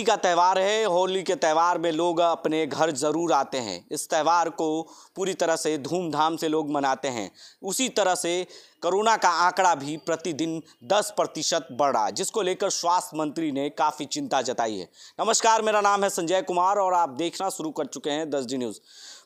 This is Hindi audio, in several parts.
होली का त्यौहार है होली के त्यौहार में लोग अपने घर ज़रूर आते हैं इस त्यौहार को पूरी तरह से धूमधाम से लोग मनाते हैं उसी तरह से कोरोना का आंकड़ा भी प्रतिदिन 10 प्रतिशत बढ़ रहा है जिसको लेकर स्वास्थ्य मंत्री ने काफ़ी चिंता जताई है नमस्कार मेरा नाम है संजय कुमार और आप देखना शुरू कर चुके हैं दस डी न्यूज़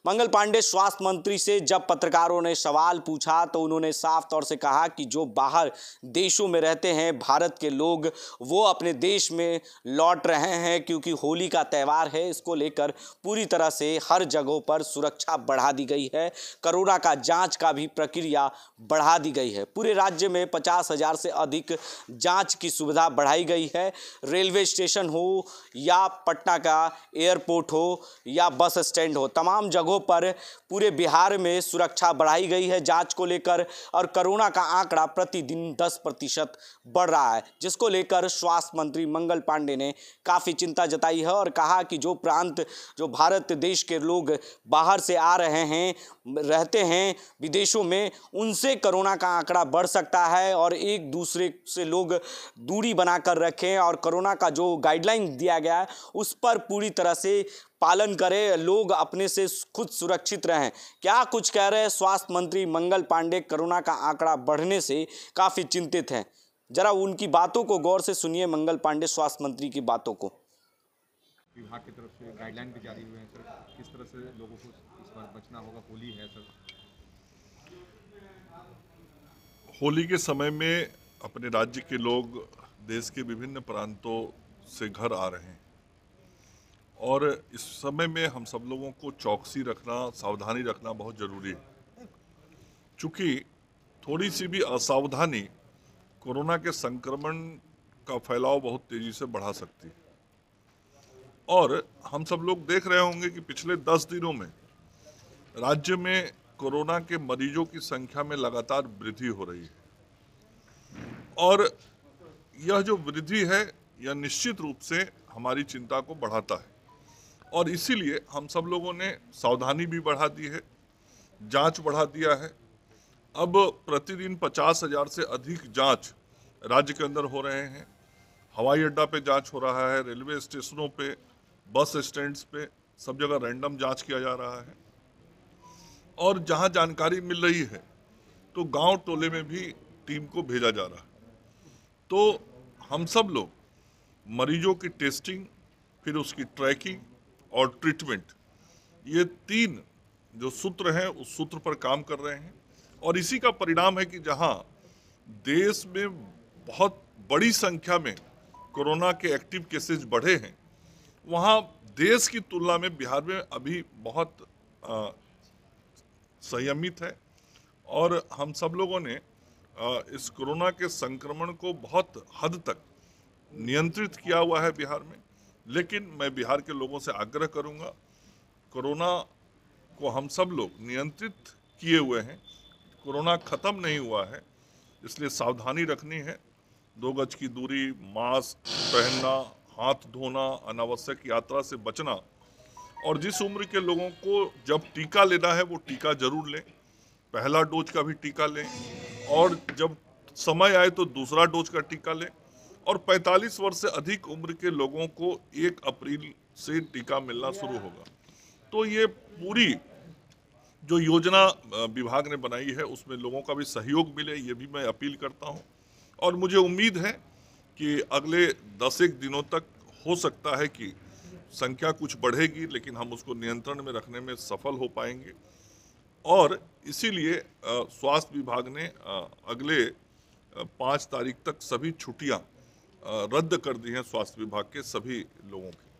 मंगल पांडे स्वास्थ्य मंत्री से जब पत्रकारों ने सवाल पूछा तो उन्होंने साफ तौर से कहा कि जो बाहर देशों में रहते हैं भारत के लोग वो अपने देश में लौट रहे हैं क्योंकि होली का त्यौहार है इसको लेकर पूरी तरह से हर जगहों पर सुरक्षा बढ़ा दी गई है कोरोना का जांच का भी प्रक्रिया बढ़ा दी गई गई है पूरे राज्य में पचास हज़ार से अधिक जांच की सुविधा बढ़ाई गई है रेलवे स्टेशन हो या पटना का एयरपोर्ट हो या बस स्टैंड हो तमाम जगहों पर पूरे बिहार में सुरक्षा बढ़ाई गई है जांच को लेकर और कोरोना का आंकड़ा प्रतिदिन दस प्रतिशत बढ़ रहा है जिसको लेकर स्वास्थ्य मंत्री मंगल पांडे ने काफ़ी चिंता जताई है और कहा कि जो प्रांत जो भारत देश के लोग बाहर से आ रहे हैं रहते हैं विदेशों में उनसे कोरोना का आंकड़ा बढ़ सकता है और एक दूसरे से लोग दूरी बनाकर रखें और कोरोना का जो गाइडलाइन दिया गया है उस पर पूरी तरह से पालन करें लोग अपने से खुद सुरक्षित रहें क्या कुछ कह रहे हैं स्वास्थ्य मंत्री मंगल पांडे कोरोना का आंकड़ा बढ़ने से काफ़ी चिंतित हैं जरा उनकी बातों को गौर से सुनिए मंगल पांडे स्वास्थ्य मंत्री की बातों को विभाग की तरफ से गाइडलाइन भी जारी हुए हैं सर किस तरह से लोगों को इस बार बचना होगा होली है सर होली के समय में अपने राज्य के लोग देश के विभिन्न प्रांतों से घर आ रहे हैं और इस समय में हम सब लोगों को चौकसी रखना सावधानी रखना बहुत ज़रूरी है चूँकि थोड़ी सी भी असावधानी कोरोना के संक्रमण का फैलाव बहुत तेज़ी से बढ़ा सकती है और हम सब लोग देख रहे होंगे कि पिछले दस दिनों में राज्य में कोरोना के मरीजों की संख्या में लगातार वृद्धि हो रही है और यह जो वृद्धि है यह निश्चित रूप से हमारी चिंता को बढ़ाता है और इसीलिए हम सब लोगों ने सावधानी भी बढ़ा दी है जांच बढ़ा दिया है अब प्रतिदिन पचास हज़ार से अधिक जांच राज्य के अंदर हो रहे हैं हवाई अड्डा पे जांच हो रहा है रेलवे स्टेशनों पे बस स्टैंड्स पे सब जगह रैंडम जांच किया जा रहा है और जहाँ जानकारी मिल रही है तो गांव टोले में भी टीम को भेजा जा रहा है तो हम सब लोग मरीजों की टेस्टिंग फिर उसकी ट्रैकिंग और ट्रीटमेंट ये तीन जो सूत्र हैं उस सूत्र पर काम कर रहे हैं और इसी का परिणाम है कि जहाँ देश में बहुत बड़ी संख्या में कोरोना के एक्टिव केसेस बढ़े हैं वहाँ देश की तुलना में बिहार में अभी बहुत संयमित है और हम सब लोगों ने इस कोरोना के संक्रमण को बहुत हद तक नियंत्रित किया हुआ है बिहार में लेकिन मैं बिहार के लोगों से आग्रह करूंगा कोरोना को हम सब लोग नियंत्रित किए हुए हैं कोरोना ख़त्म नहीं हुआ है इसलिए सावधानी रखनी है दो गज की दूरी मास्क पहनना हाथ धोना अनावश्यक यात्रा से बचना और जिस उम्र के लोगों को जब टीका लेना है वो टीका जरूर लें पहला डोज का भी टीका लें और जब समय आए तो दूसरा डोज का टीका लें और 45 वर्ष से अधिक उम्र के लोगों को 1 अप्रैल से टीका मिलना शुरू होगा तो ये पूरी जो योजना विभाग ने बनाई है उसमें लोगों का भी सहयोग मिले ये भी मैं अपील करता हूँ और मुझे उम्मीद है कि अगले दस एक दिनों तक हो सकता है कि संख्या कुछ बढ़ेगी लेकिन हम उसको नियंत्रण में रखने में सफल हो पाएंगे और इसीलिए स्वास्थ्य विभाग ने अगले पाँच तारीख तक सभी छुट्टियां रद्द कर दी हैं स्वास्थ्य विभाग के सभी लोगों की